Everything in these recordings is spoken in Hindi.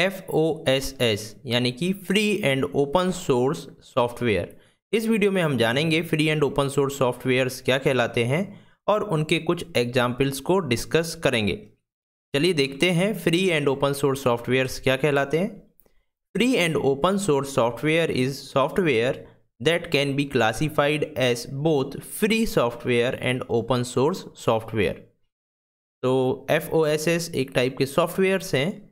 एफ ओ एस एस यानी कि free and open source software इस वीडियो में हम जानेंगे free and open source softwares क्या कहलाते हैं और उनके कुछ एग्जाम्पल्स को डिस्कस करेंगे चलिए देखते हैं free and open source softwares क्या कहलाते हैं free and open source software is software that can be classified as both free software and open source software तो एफ ओ एस एस एक टाइप के सॉफ्टवेयर्स हैं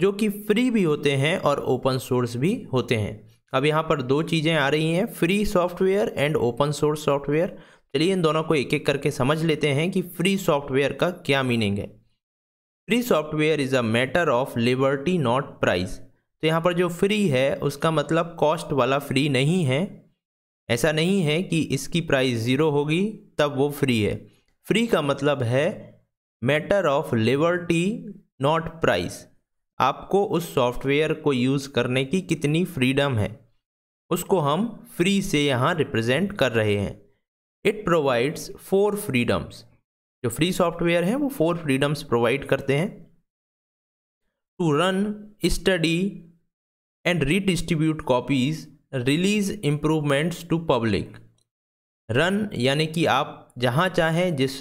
जो कि फ्री भी होते हैं और ओपन सोर्स भी होते हैं अब यहाँ पर दो चीज़ें आ रही हैं free software and open source software चलिए इन दोनों को एक एक करके समझ लेते हैं कि फ्री सॉफ्टवेयर का क्या मीनिंग है free software is a matter of liberty not price तो यहाँ पर जो फ्री है उसका मतलब कॉस्ट वाला फ्री नहीं है ऐसा नहीं है कि इसकी प्राइस ज़ीरो होगी तब वो फ्री है फ्री का मतलब है matter of liberty not price आपको उस सॉफ्टवेयर को यूज़ करने की कितनी फ्रीडम है उसको हम फ्री से यहाँ रिप्रेजेंट कर रहे हैं इट प्रोवाइड्स फोर फ्रीडम्स जो फ्री सॉफ्टवेयर है वो फोर फ्रीडम्स प्रोवाइड करते हैं to run study and redistribute copies release improvements to public run यानी कि आप जहाँ चाहें जिस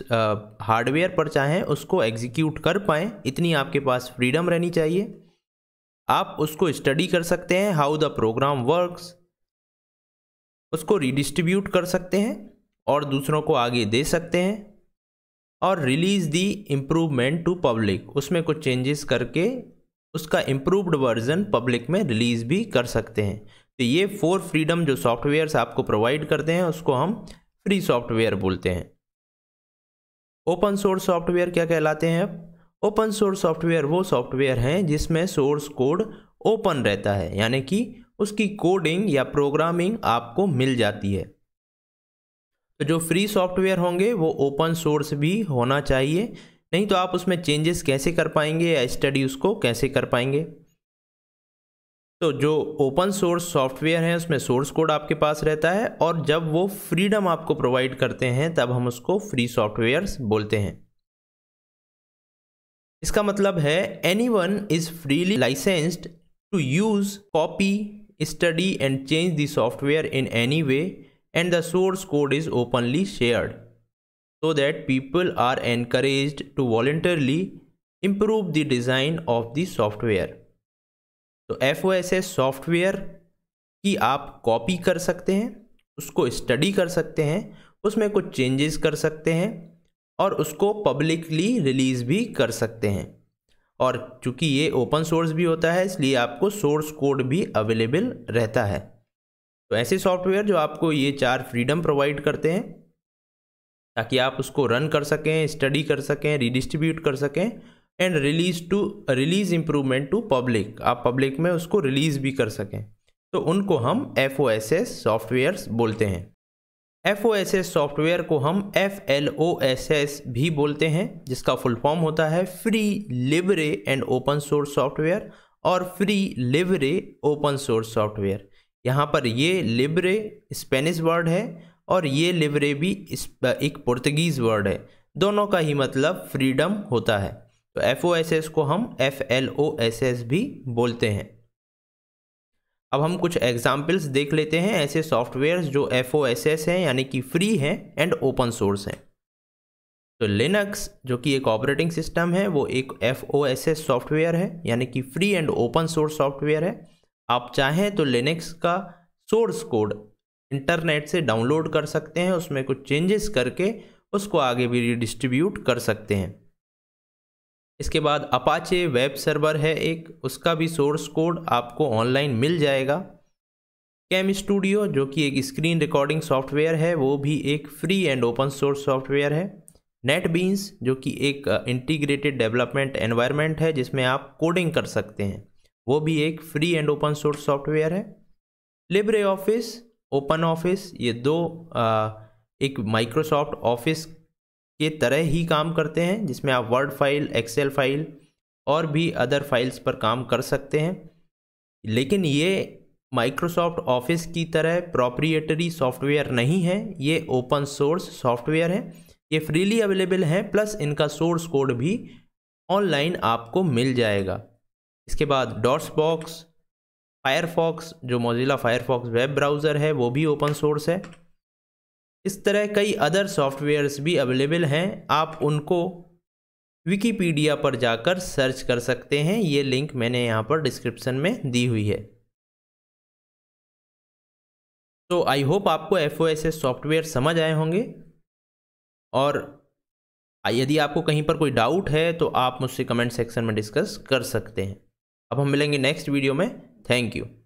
हार्डवेयर पर चाहें उसको एग्जीक्यूट कर पाएँ इतनी आपके पास फ्रीडम रहनी चाहिए आप उसको स्टडी कर सकते हैं हाउ द प्रोग्राम वर्क्स उसको रिडिस्ट्रीब्यूट कर सकते हैं और दूसरों को आगे दे सकते हैं और release the improvement to public उसमें कुछ चेंजेस करके उसका इम्प्रूव्ड वर्जन पब्लिक में रिलीज़ भी कर सकते हैं तो ये फोर फ्रीडम जो सॉफ्टवेयर्स आपको प्रोवाइड करते हैं उसको हम फ्री सॉफ्टवेयर बोलते हैं ओपन सोर्स सॉफ्टवेयर क्या कहलाते हैं ओपन सोर्स सॉफ्टवेयर वो सॉफ्टवेयर हैं जिसमें सोर्स कोड ओपन रहता है यानी कि उसकी कोडिंग या प्रोग्रामिंग आपको मिल जाती है तो जो फ्री सॉफ्टवेयर होंगे वो ओपन सोर्स भी होना चाहिए नहीं तो आप उसमें चेंजेस कैसे कर पाएंगे या स्टडी उसको कैसे कर पाएंगे तो जो ओपन सोर्स सॉफ्टवेयर है उसमें सोर्स कोड आपके पास रहता है और जब वो फ्रीडम आपको प्रोवाइड करते हैं तब हम उसको फ्री सॉफ्टवेयर बोलते हैं इसका मतलब है any one is freely licensed to use copy study and change the software in any way and the source code is openly shared so that people are encourage to voluntarily improve the design of the software तो F O S S software की आप कॉपी कर सकते हैं उसको स्टडी कर सकते हैं उसमें कुछ चेंजेस कर सकते हैं और उसको पब्लिकली रिलीज़ भी कर सकते हैं और चूंकि ये ओपन सोर्स भी होता है इसलिए आपको सोर्स कोड भी अवेलेबल रहता है तो ऐसे सॉफ्टवेयर जो आपको ये चार फ्रीडम प्रोवाइड करते हैं ताकि आप उसको रन कर सकें स्टडी कर सकें रिडिस्ट्रीब्यूट कर सकें and release to release improvement to public आप पब्लिक में उसको रिलीज भी कर सकें तो उनको हम F O S S software बोलते हैं F O S S software को हम F L O S S भी बोलते हैं जिसका फुल फॉर्म होता है free libre and open source software और free libre open source software यहाँ पर ये लिबरे स्पेनिश वर्ड है और ये लिबरे भी एक पुर्तगीज़ वर्ड है दोनों का ही मतलब फ्रीडम होता है तो एफ ओ एस एस को हम F L O S S भी बोलते हैं अब हम कुछ एग्जाम्पल्स देख लेते हैं ऐसे सॉफ्टवेयर जो एफ ओ एस एस हैं यानी कि फ्री हैं एंड ओपन सोर्स हैं तो लिनक्स जो कि एक ऑपरेटिंग सिस्टम है वो एक F O S S software है यानी कि free and open source software है आप चाहें तो लिनक्स का सोर्स कोड इंटरनेट से डाउनलोड कर सकते हैं उसमें कुछ चेंजेस करके उसको आगे भी रिडिस्ट्रीब्यूट कर सकते हैं इसके बाद अपाचे वेब सर्वर है एक उसका भी सोर्स कोड आपको ऑनलाइन मिल जाएगा कैम स्टूडियो जो कि एक स्क्रीन रिकॉर्डिंग सॉफ्टवेयर है वो भी एक free and open source software है नेट बीन्स जो कि एक इंटीग्रेटेड डेवलपमेंट एनवायरनमेंट है जिसमें आप कोडिंग कर सकते हैं वो भी एक free and open source software है लिब्रे ऑफिस ओपन ऑफिस ये दो आ, एक माइक्रोसॉफ्ट ऑफिस के तरह ही काम करते हैं जिसमें आप वर्ड फाइल एक्सेल फाइल और भी अदर फाइल्स पर काम कर सकते हैं लेकिन ये माइक्रोसॉफ्ट ऑफिस की तरह प्रोप्रिएटरी सॉफ्टवेयर नहीं है ये ओपन सोर्स सॉफ्टवेयर है ये फ्रीली अवेलेबल हैं प्लस इनका सोर्स कोड भी ऑनलाइन आपको मिल जाएगा इसके बाद डॉट्स बॉक्स फायरफॉक्स जो मोजिला फायरफॉक्स वेब ब्राउज़र है वो भी ओपन सोर्स है इस तरह कई अदर सॉफ्टवेयर्स भी अवेलेबल हैं आप उनको विकीपीडिया पर जाकर सर्च कर सकते हैं ये लिंक मैंने यहाँ पर डिस्क्रिप्शन में दी हुई है तो आई होप आपको एफ सॉफ्टवेयर समझ आए होंगे और यदि आपको कहीं पर कोई डाउट है तो आप मुझसे कमेंट सेक्शन में डिस्कस कर सकते हैं अब हम मिलेंगे नेक्स्ट वीडियो में थैंक यू